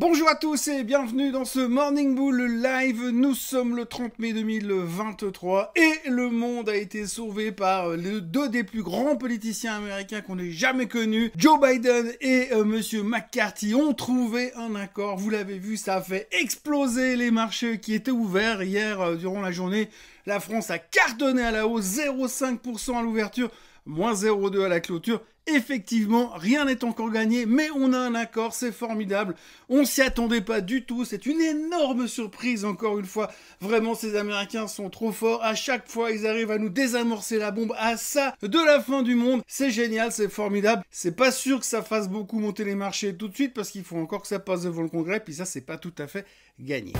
Bonjour à tous et bienvenue dans ce Morning Bull Live. Nous sommes le 30 mai 2023 et le monde a été sauvé par les deux des plus grands politiciens américains qu'on ait jamais connus. Joe Biden et M. Euh, Monsieur McCarthy ont trouvé un accord. Vous l'avez vu, ça a fait exploser les marchés qui étaient ouverts hier euh, durant la journée. La France a cartonné à la hausse 0,5% à l'ouverture, moins 0,2 à la clôture Effectivement, rien n'est encore gagné, mais on a un accord, c'est formidable. On s'y attendait pas du tout, c'est une énorme surprise encore une fois. Vraiment, ces Américains sont trop forts. À chaque fois, ils arrivent à nous désamorcer la bombe à ça de la fin du monde. C'est génial, c'est formidable. C'est pas sûr que ça fasse beaucoup monter les marchés tout de suite parce qu'il faut encore que ça passe devant le Congrès, puis ça, c'est pas tout à fait gagné.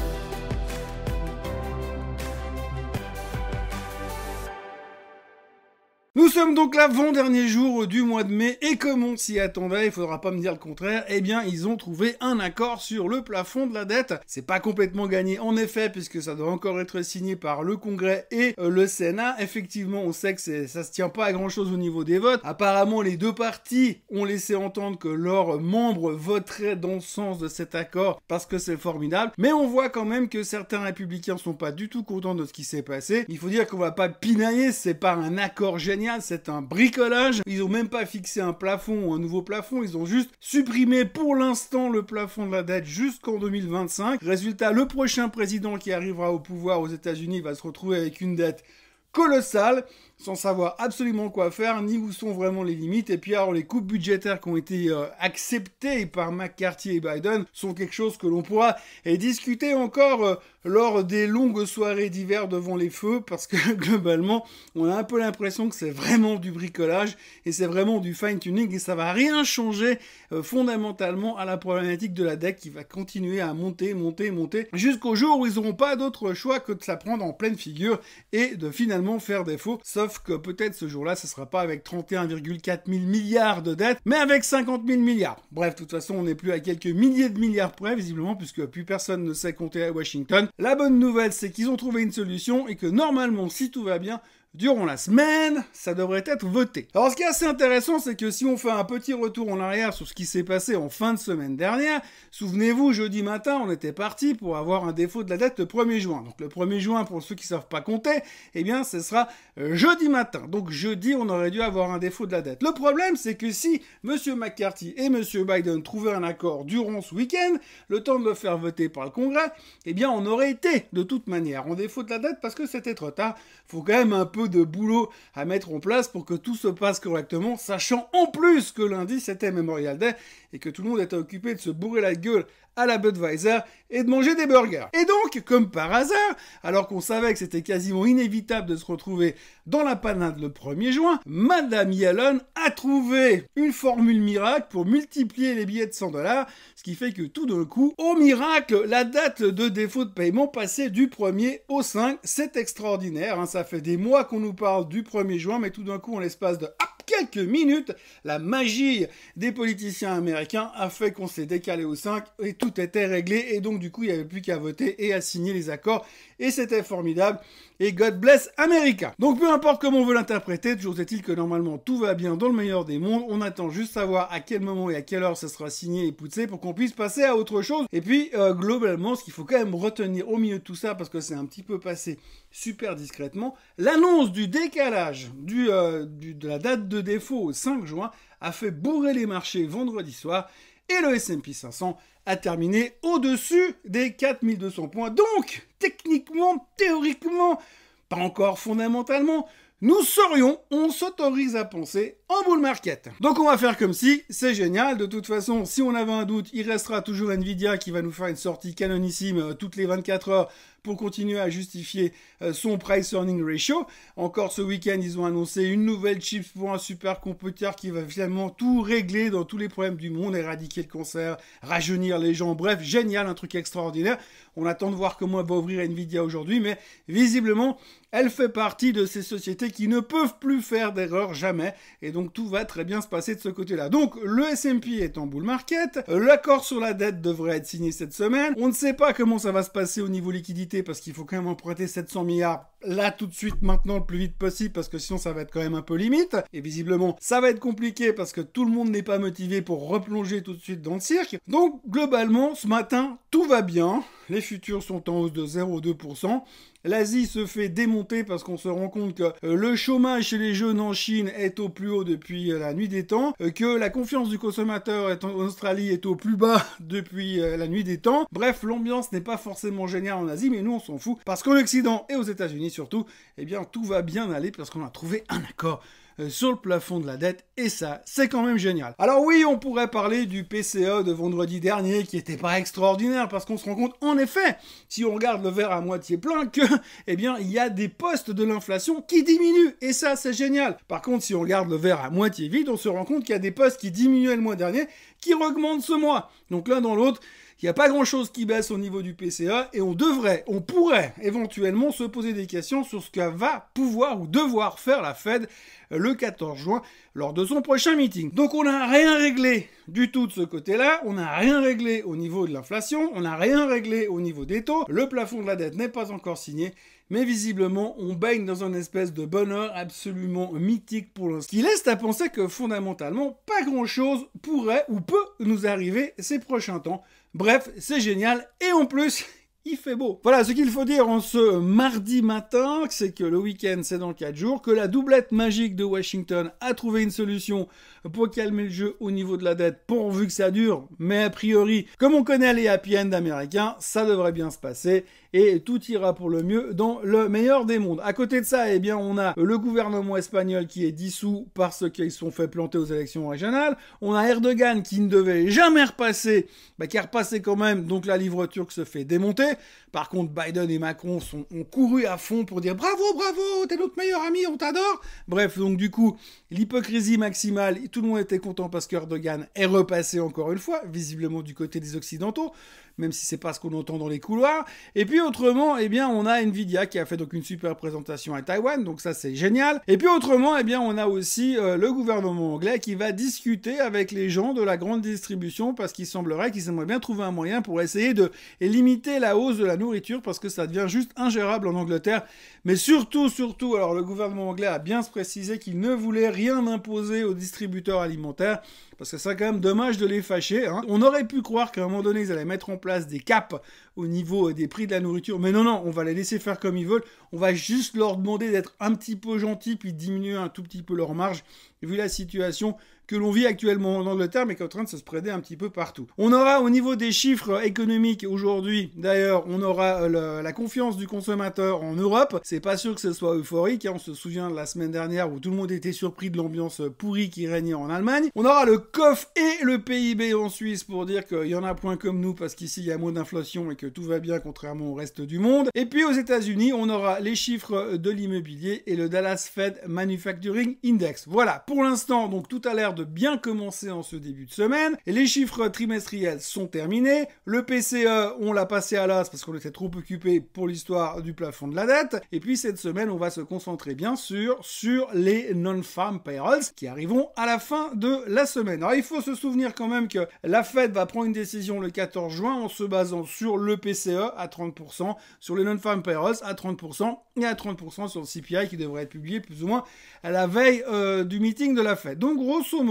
Nous sommes donc l'avant-dernier jour du mois de mai et comme on s'y attendait, il faudra pas me dire le contraire, eh bien ils ont trouvé un accord sur le plafond de la dette. C'est pas complètement gagné en effet puisque ça doit encore être signé par le Congrès et euh, le Sénat. Effectivement, on sait que ça se tient pas à grand chose au niveau des votes. Apparemment, les deux parties ont laissé entendre que leurs membres voteraient dans le sens de cet accord parce que c'est formidable. Mais on voit quand même que certains républicains sont pas du tout contents de ce qui s'est passé. Il faut dire qu'on va pas pinailler, c'est pas un accord génial c'est un bricolage. Ils ont même pas fixé un plafond ou un nouveau plafond, ils ont juste supprimé pour l'instant le plafond de la dette jusqu'en 2025. Résultat, le prochain président qui arrivera au pouvoir aux États-Unis va se retrouver avec une dette colossale sans savoir absolument quoi faire, ni où sont vraiment les limites. Et puis alors les coupes budgétaires qui ont été euh, acceptées par McCarthy et Biden sont quelque chose que l'on pourra discuter encore euh, lors des longues soirées d'hiver devant les feux, parce que globalement, on a un peu l'impression que c'est vraiment du bricolage et c'est vraiment du fine-tuning et ça va rien changer euh, fondamentalement à la problématique de la deck qui va continuer à monter, monter, monter, jusqu'au jour où ils n'auront pas d'autre choix que de la prendre en pleine figure et de finalement faire défaut, sauf que peut-être ce jour-là, ce ne sera pas avec 31,4 000 milliards de dettes, mais avec 50 000 milliards. Bref, de toute façon, on n'est plus à quelques milliers de milliards près, visiblement, puisque plus personne ne sait compter à Washington. La bonne nouvelle, c'est qu'ils ont trouvé une solution et que normalement, si tout va bien, durant la semaine, ça devrait être voté. Alors ce qui est assez intéressant, c'est que si on fait un petit retour en arrière sur ce qui s'est passé en fin de semaine dernière, souvenez-vous, jeudi matin, on était parti pour avoir un défaut de la dette le 1er juin. Donc le 1er juin, pour ceux qui ne savent pas compter, eh bien ce sera euh, jeudi matin. Donc jeudi, on aurait dû avoir un défaut de la dette. Le problème, c'est que si M. McCarthy et M. Biden trouvaient un accord durant ce week-end, le temps de le faire voter par le Congrès, eh bien on aurait été de toute manière en défaut de la dette parce que c'était trop tard. Faut quand même un peu de boulot à mettre en place pour que tout se passe correctement, sachant en plus que lundi c'était Memorial Day et que tout le monde était occupé de se bourrer la gueule à la Budweiser et de manger des burgers. Et donc, comme par hasard, alors qu'on savait que c'était quasiment inévitable de se retrouver dans la panade le 1er juin, Madame Yellen a trouvé une formule miracle pour multiplier les billets de 100 dollars, ce qui fait que tout d'un coup, au miracle, la date de défaut de paiement passait du 1er au 5. C'est extraordinaire, hein, ça fait des mois qu'on nous parle du 1er juin, mais tout d'un coup, en l'espace de quelques minutes, la magie des politiciens américains a fait qu'on s'est décalé au 5 et tout était réglé. Et donc, du coup, il n'y avait plus qu'à voter et à signer les accords. Et c'était formidable. Et God bless America. Donc, peu importe comment on veut l'interpréter, toujours est-il que normalement tout va bien dans le meilleur des mondes. On attend juste savoir à quel moment et à quelle heure ça sera signé et poussé pour qu'on puisse passer à autre chose. Et puis, euh, globalement, ce qu'il faut quand même retenir au milieu de tout ça, parce que c'est un petit peu passé super discrètement, l'annonce du décalage du, euh, de la date de défaut au 5 juin a fait bourrer les marchés vendredi soir et le S&P 500 a terminé au-dessus des 4200 points. Donc, techniquement, théoriquement, pas encore fondamentalement, nous serions, on s'autorise à penser, en bull market. Donc on va faire comme si, c'est génial, de toute façon, si on avait un doute, il restera toujours Nvidia qui va nous faire une sortie canonissime euh, toutes les 24 heures pour continuer à justifier euh, son price earning ratio. Encore ce week-end, ils ont annoncé une nouvelle chip pour un super computer qui va finalement tout régler dans tous les problèmes du monde, éradiquer le cancer, rajeunir les gens. Bref, génial, un truc extraordinaire. On attend de voir comment elle va ouvrir Nvidia aujourd'hui, mais visiblement, elle fait partie de ces sociétés qui ne peuvent plus faire d'erreurs jamais. Et donc tout va très bien se passer de ce côté-là. Donc le S&P est en bull market. L'accord sur la dette devrait être signé cette semaine. On ne sait pas comment ça va se passer au niveau liquidité parce qu'il faut quand même emprunter 700 milliards là tout de suite maintenant le plus vite possible parce que sinon ça va être quand même un peu limite et visiblement ça va être compliqué parce que tout le monde n'est pas motivé pour replonger tout de suite dans le cirque. Donc globalement ce matin tout va bien les futurs sont en hausse de 0,2%. L'Asie se fait démonter parce qu'on se rend compte que euh, le chômage chez les jeunes en Chine est au plus haut depuis euh, la nuit des temps, euh, que la confiance du consommateur en Australie est au plus bas depuis la nuit des temps. Bref, l'ambiance n'est pas forcément géniale en Asie, mais nous on s'en fout parce qu'en Occident et aux États-Unis surtout, eh bien tout va bien aller parce qu'on a trouvé un accord euh, sur le plafond de la dette et ça, c'est quand même génial. Alors oui, on pourrait parler du PCE de vendredi dernier qui n'était pas extraordinaire parce qu'on se rend compte en effet, si on regarde le verre à moitié plein, que eh bien il y a des postes de l'inflation qui diminuent et ça, c'est génial. Par contre, si on regarde le verre à moitié vide, on se rend compte qu'il y a des postes qui diminuaient le mois dernier qui augmentent ce mois. Donc l'un dans l'autre, il n'y a pas grand-chose qui baisse au niveau du PCA et on devrait, on pourrait éventuellement se poser des questions sur ce que va pouvoir ou devoir faire la Fed euh, le 14 juin lors de son prochain meeting. Donc on n'a rien réglé du tout de ce côté-là, on n'a rien réglé au niveau de l'inflation, on n'a rien réglé au niveau des taux, le plafond de la dette n'est pas encore signé, mais visiblement on baigne dans une espèce de bonheur absolument mythique pour l'instant, qui laisse à penser que fondamentalement pas grand-chose pourrait ou peut nous arriver ces prochains temps. Bref, c'est génial. Et en plus, il fait beau. Voilà, ce qu'il faut dire en ce mardi matin, c'est que le week-end, c'est dans 4 jours, que la doublette magique de Washington a trouvé une solution pour calmer le jeu au niveau de la dette, pourvu que ça dure. Mais a priori, comme on connaît les happy end américains, ça devrait bien se passer et tout ira pour le mieux dans le meilleur des mondes. À côté de ça, eh bien, on a le gouvernement espagnol qui est dissous parce qu'ils se sont fait planter aux élections régionales. On a Erdogan qui ne devait jamais repasser, bah, qui a repassé quand même, donc la livre turque se fait démonter. Par contre, Biden et Macron ont couru à fond pour dire bravo, bravo, t'es notre meilleur ami, on t'adore. Bref, donc du coup, l'hypocrisie maximale, tout le monde était content parce que Erdogan est repassé encore une fois, visiblement du côté des Occidentaux, même si c'est pas ce qu'on entend dans les couloirs. Et puis autrement, eh bien, on a Nvidia qui a fait donc une super présentation à Taïwan, donc ça c'est génial. Et puis autrement, eh bien, on a aussi euh, le gouvernement anglais qui va discuter avec les gens de la grande distribution parce qu'il semblerait qu'ils aimeraient bien trouver un moyen pour essayer de limiter la hausse de la nourriture parce que ça devient juste ingérable en Angleterre. Mais surtout, surtout, alors le gouvernement anglais a bien précisé qu'il ne voulait rien imposer aux distributeurs alimentaires parce que c'est quand même dommage de les fâcher. Hein. On aurait pu croire qu'à un moment donné, ils allaient mettre en place des caps au niveau des prix de la nourriture. Mais non, non, on va les laisser faire comme ils veulent. On va juste leur demander d'être un petit peu gentils puis diminuer un tout petit peu leur marge. Vu la situation, que l'on vit actuellement en Angleterre, mais qui est en train de se spreader un petit peu partout. On aura au niveau des chiffres économiques aujourd'hui, d'ailleurs, on aura euh, la confiance du consommateur en Europe. C'est pas sûr que ce soit euphorique. Hein. On se souvient de la semaine dernière où tout le monde était surpris de l'ambiance pourrie qui régnait en Allemagne. On aura le COF et le PIB en Suisse pour dire qu'il y en a un point comme nous parce qu'ici il y a moins d'inflation et que tout va bien contrairement au reste du monde. Et puis aux États-Unis, on aura les chiffres de l'immobilier et le Dallas Fed Manufacturing Index. Voilà, pour l'instant, donc tout à l'heure, de bien commencer en ce début de semaine. Et les chiffres trimestriels sont terminés. Le PCE, on l'a passé à l'as parce qu'on était trop occupé pour l'histoire du plafond de la dette. Et puis cette semaine, on va se concentrer bien sûr sur les non-farm payrolls qui arriveront à la fin de la semaine. Alors il faut se souvenir quand même que la Fed va prendre une décision le 14 juin en se basant sur le PCE à 30%, sur les non-farm payrolls à 30% et à 30% sur le CPI qui devrait être publié plus ou moins à la veille euh, du meeting de la Fed. Donc grosso modo,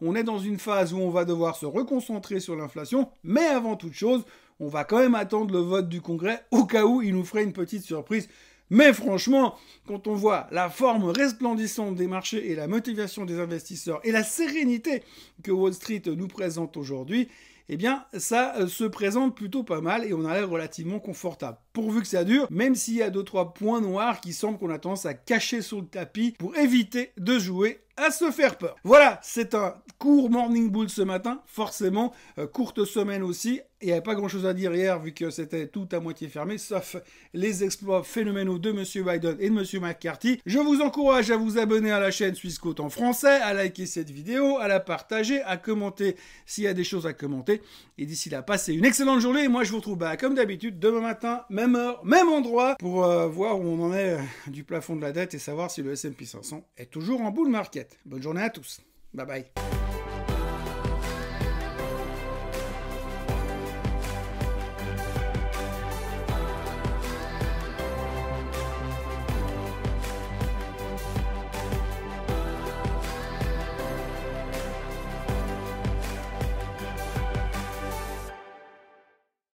on est dans une phase où on va devoir se reconcentrer sur l'inflation, mais avant toute chose, on va quand même attendre le vote du Congrès au cas où il nous ferait une petite surprise. Mais franchement, quand on voit la forme resplendissante des marchés et la motivation des investisseurs et la sérénité que Wall Street nous présente aujourd'hui, eh bien ça euh, se présente plutôt pas mal et on a l'air relativement confortable. Pourvu que ça dure, même s'il y a deux trois points noirs qui semblent qu'on a tendance à cacher sous le tapis pour éviter de jouer à se faire peur. Voilà, c'est un court morning bull ce matin, forcément, euh, courte semaine aussi. Il n'y avait pas grand-chose à dire hier vu que c'était tout à moitié fermé, sauf les exploits phénoménaux de M. Biden et de M. McCarthy. Je vous encourage à vous abonner à la chaîne Swissquote en français, à liker cette vidéo, à la partager, à commenter s'il y a des choses à commenter. Et d'ici là, passez une excellente journée. Et moi, je vous retrouve bah, comme d'habitude demain matin, même heure, même endroit, pour euh, voir où on en est euh, du plafond de la dette et savoir si le S&P 500 est toujours en bull market. Bonne journée à tous. Bye bye.